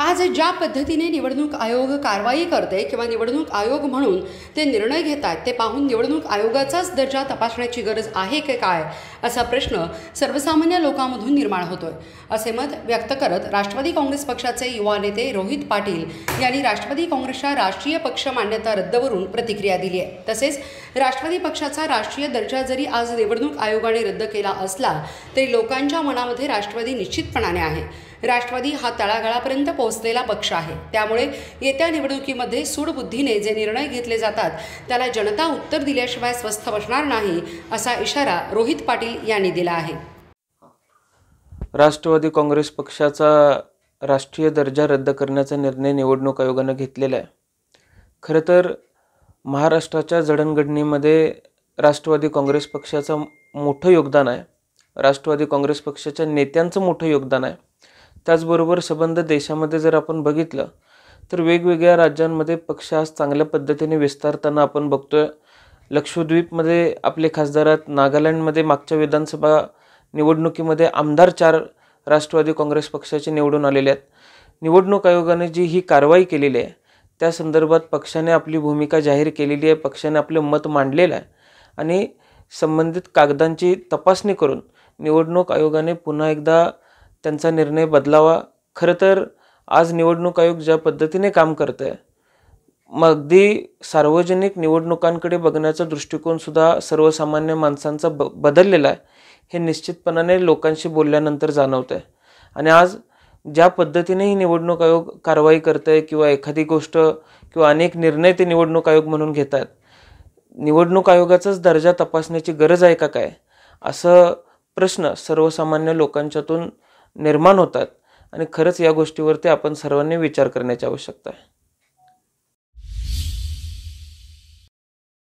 आज ज्या पद्धतीने निवडणूक आयोग कारवाई करते किंवा निवडणूक आयोग म्हणून ते निर्णय घेतात ते पाहून निवडणूक आयोगाचाच दर्जा तपासण्याची गरज आहे की काय असा प्रश्न सर्वसामान्य लोकांमधून निर्माण होतोय असे मत व्यक्त करत राष्ट्रवादी काँग्रेस पक्षाचे युवा नेते रोहित पाटील यांनी राष्ट्रवादी काँग्रेसच्या राष्ट्रीय पक्ष मान्यता रद्दवरून प्रतिक्रिया दिली आहे तसेच राष्ट्रवादी पक्षाचा राष्ट्रीय दर्जा जरी आज निवडणूक आयोगाने रद्द केला असला तरी लोकांच्या मनामध्ये राष्ट्रवादी निश्चितपणाने आहे राष्ट्रवादी हा तळागाळापर्यंत पोहोचलेला पक्ष आहे त्यामुळे येत्या निवडणुकीमध्ये सूडबुद्धीने जे निर्णय घेतले जातात त्याला जनता उत्तर दिल्याशिवाय स्वस्थ बसणार नाही असा इशारा रोहित पाटील यांनी दिला आहे राष्ट्रवादी काँग्रेस पक्षाचा राष्ट्रीय दर्जा रद्द करण्याचा निर्णय निवडणूक आयोगानं घेतलेला आहे खरं तर महाराष्ट्राच्या जडणघडणीमध्ये राष्ट्रवादी काँग्रेस पक्षाचं मोठं योगदान आहे राष्ट्रवादी काँग्रेस पक्षाच्या नेत्यांचं मोठं योगदान आहे त्याचबरोबर संबंध देशामध्ये जर आपण बघितलं तर वेगवेगळ्या राज्यांमध्ये पक्ष आज चांगल्या पद्धतीने विस्तारताना आपण बघतोय लक्षद्वीपमध्ये आपले आहेत नागालँडमध्ये मागच्या विधानसभा निवडणुकीमध्ये आमदार चार राष्ट्रवादी काँग्रेस पक्षाचे निवडून आलेले आहेत निवडणूक आयोगाने जी ही कारवाई केलेली आहे त्या संदर्भात पक्षाने आपली भूमिका जाहीर केलेली आहे पक्षाने आपलं मत मांडलेलं आहे आणि संबंधित कागदांची तपासणी करून निवडणूक आयोगाने पुन्हा एकदा त्यांचा निर्णय बदलावा खरं तर आज निवडणूक आयोग ज्या पद्धतीने काम करत आहे मग अगदी सार्वजनिक निवडणुकांकडे बघण्याचा दृष्टिकोनसुद्धा सर्वसामान्य माणसांचा ब बदललेला आहे हे निश्चितपणाने लोकांशी बोलल्यानंतर जाणवतं आहे आणि आज ज्या पद्धतीने ही निवडणूक आयोग कारवाई करत आहे किंवा एखादी गोष्ट किंवा अनेक निर्णय ते निवडणूक आयोग म्हणून घेत आहेत निवडणूक आयोगाचाच दर्जा तपासण्याची गरज आहे का काय असं प्रश्न सर्वसामान्य लोकांच्यातून निर्माण होतात आणि खरंच या गोष्टीवरती आपण सर्वांनी विचार करण्याची आवश्यकता आहे